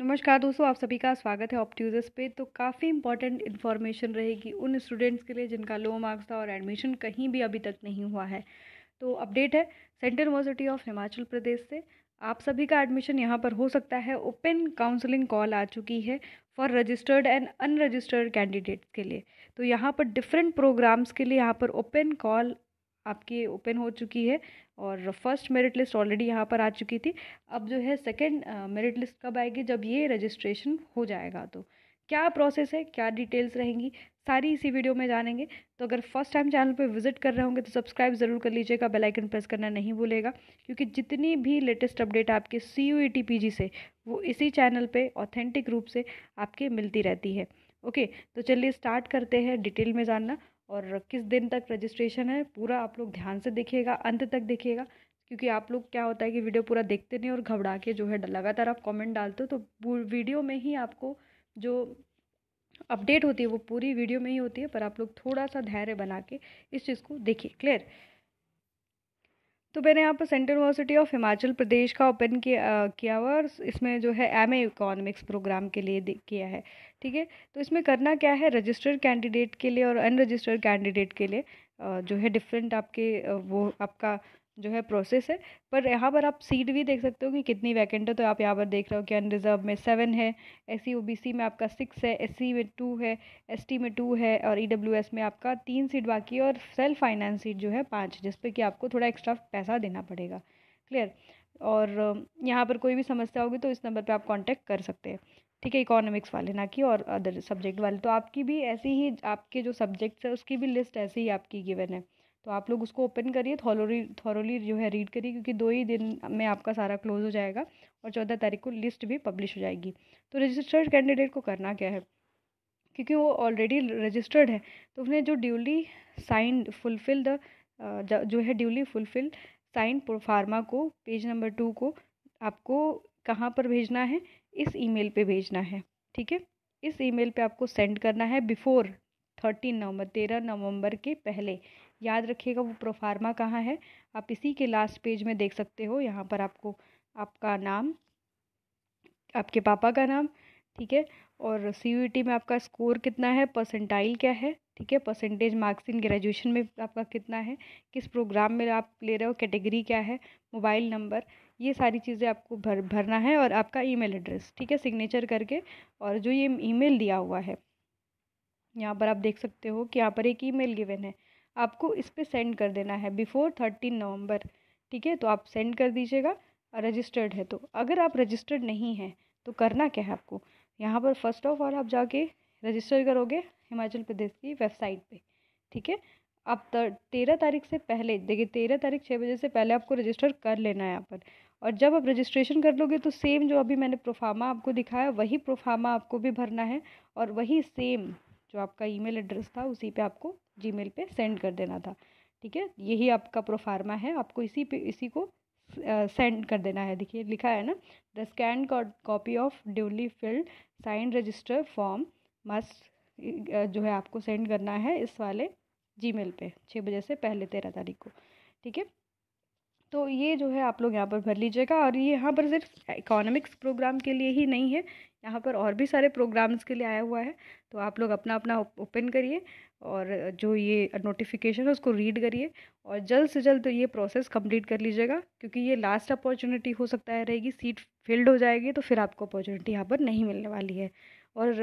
नमस्कार दोस्तों आप सभी का स्वागत है ऑप्ट्यूजस पे तो काफ़ी इंपॉर्टेंट इन्फॉर्मेशन रहेगी उन स्टूडेंट्स के लिए जिनका लो मार्क्स था और एडमिशन कहीं भी अभी तक नहीं हुआ है तो अपडेट है central university of Himachal Pradesh से आप सभी का एडमिशन यहाँ पर हो सकता है ओपन काउंसलिंग कॉल आ चुकी है for registered and unregistered candidates के लिए तो यहाँ पर डिफरेंट प्रोग्राम्स के लिए यहाँ पर ओपन कॉल आपकी ओपन हो चुकी है और फर्स्ट मेरिट लिस्ट ऑलरेडी यहाँ पर आ चुकी थी अब जो है सेकेंड मेरिट लिस्ट कब आएगी जब ये रजिस्ट्रेशन हो जाएगा तो क्या प्रोसेस है क्या डिटेल्स रहेंगी सारी इसी वीडियो में जानेंगे तो अगर फर्स्ट टाइम चैनल पर विजिट कर रहे होंगे तो सब्सक्राइब ज़रूर कर लीजिएगा बेल आइकन प्रेस करना नहीं भूलेगा क्योंकि जितनी भी लेटेस्ट अपडेट आपके C U T P G से वो इसी चैनल पे ऑथेंटिक रूप से आपके मिलती रहती है ओके तो चलिए स्टार्ट करते हैं डिटेल में जानना और किस दिन तक रजिस्ट्रेशन है पूरा आप लोग ध्यान से देखिएगा अंत तक देखिएगा क्योंकि आप लोग क्या होता है कि वीडियो पूरा देखते नहीं और घबरा के जो है लगातार आप कमेंट डालते हो तो वीडियो में ही आपको जो अपडेट होती है वो पूरी वीडियो में ही होती है पर आप लोग थोड़ा सा धैर्य बना के इस चीज़ को देखिए क्लियर तो मैंने यहाँ पर central university of Himachal Pradesh का ओपन किया हुआ और इसमें जो है एम ए इकोनॉमिक्स प्रोग्राम के लिए किया है ठीक है तो इसमें करना क्या है रजिस्टर्ड कैंडिडेट के लिए और अनरजिस्टर्ड कैंडिडेट के लिए जो है डिफरेंट आपके वो आपका जो है प्रोसेस है पर यहाँ पर आप सीट भी देख सकते हो कि कितनी वैकेंट है तो आप यहाँ पर देख रहे हो कि अनरिजर्व में सेवन है एस सी में आपका सिक्स है एस में टू है एस में टू है और ई e में आपका तीन सीट बाकी है और सेल्फ फाइनेंस सीट जो है पाँच जिसपे कि आपको थोड़ा एक्स्ट्रा पैसा देना पड़ेगा क्लियर और यहाँ पर कोई भी समस्या होगी तो इस नंबर पर आप कॉन्टैक्ट कर सकते हैं ठीक है इकोनॉमिक्स वाले ना कि और अदर सब्जेक्ट वाले तो आपकी भी ऐसी ही आपके जो सब्जेक्ट्स है उसकी भी लिस्ट ऐसी ही आपकी गिवन है तो आप लोग उसको ओपन करिए थॉलोली थॉरोली जो है रीड करिए क्योंकि दो ही दिन में आपका सारा क्लोज हो जाएगा और चौदह तारीख को लिस्ट भी पब्लिश हो जाएगी तो रजिस्टर्ड कैंडिडेट को करना क्या है क्योंकि वो ऑलरेडी रजिस्टर्ड है तो उसने जो ड्यूली साइन फुलफिल द जो है ड्यूली फुलफिल साइन प्रोफार्मा को पेज नंबर टू को आपको कहाँ पर भेजना है इस ईमेल पे भेजना है ठीक है इस ईमेल पे आपको सेंड करना है बिफोर थर्टीन नवंबर तेरह नवंबर के पहले याद रखिएगा वो प्रोफार्मा कहाँ है आप इसी के लास्ट पेज में देख सकते हो यहाँ पर आपको आपका नाम आपके पापा का नाम ठीक है और सी e में आपका स्कोर कितना है परसेंटाइल क्या है ठीक है परसेंटेज मार्क्स इन ग्रेजुएशन में आपका कितना है किस प्रोग्राम में आप ले रहे हो कैटेगरी क्या है मोबाइल नंबर ये सारी चीज़ें आपको भर भरना है और आपका ईमेल एड्रेस ठीक है सिग्नेचर करके और जो ये ईमेल दिया हुआ है यहाँ पर आप देख सकते हो कि यहाँ पर एक ईमेल गिवन है आपको इस पर सेंड कर देना है बिफोर थर्टीन नवंबर ठीक है तो आप सेंड कर दीजिएगा रजिस्टर्ड है तो अगर आप रजिस्टर्ड नहीं हैं तो करना क्या है आपको यहाँ पर फर्स्ट ऑफ ऑल आप जाके रजिस्टर करोगे हिमाचल प्रदेश की वेबसाइट पे ठीक है आप तेरह तारीख से पहले देखिए तेरह तारीख छः बजे से पहले आपको रजिस्टर कर लेना है यहाँ पर और जब आप रजिस्ट्रेशन कर लोगे तो सेम जो अभी मैंने प्रोफामा आपको दिखाया वही प्रोफामा आपको भी भरना है और वही सेम जो आपका ईमेल एड्रेस था उसी पे आपको जीमेल पे सेंड कर देना था ठीक है यही आपका प्रोफार्मा है आपको इसी पे इसी को सेंड uh, कर देना है देखिए लिखा है ना the scan copy of duly filled sign register form must जो है आपको सेंड करना है इस वाले जीमेल पे छः बजे से पहले तेरह तारीख को ठीक है तो ये जो है आप लोग यहाँ पर भर लीजिएगा और ये यहाँ पर सिर्फ इकोनॉमिक्स प्रोग्राम के लिए ही नहीं है यहाँ पर और भी सारे प्रोग्राम्स के लिए आया हुआ है तो आप लोग अपना अपना ओपन करिए और जो ये नोटिफिकेशन है उसको रीड करिए और जल्द से जल्द तो ये प्रोसेस कंप्लीट कर लीजिएगा क्योंकि ये लास्ट अपॉर्चुनिटी हो सकता है रहेगी सीट फिल्ड हो जाएगी तो फिर आपको अपॉर्चुनिटी यहाँ पर नहीं मिलने वाली है और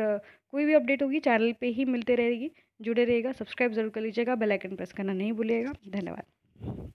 कोई भी अपडेट होगी चैनल पे ही मिलते रहेगी जुड़े रहेगा सब्सक्राइब जरूर कर लीजिएगा बेलाइकन प्रेस करना नहीं भूलिएगा धन्यवाद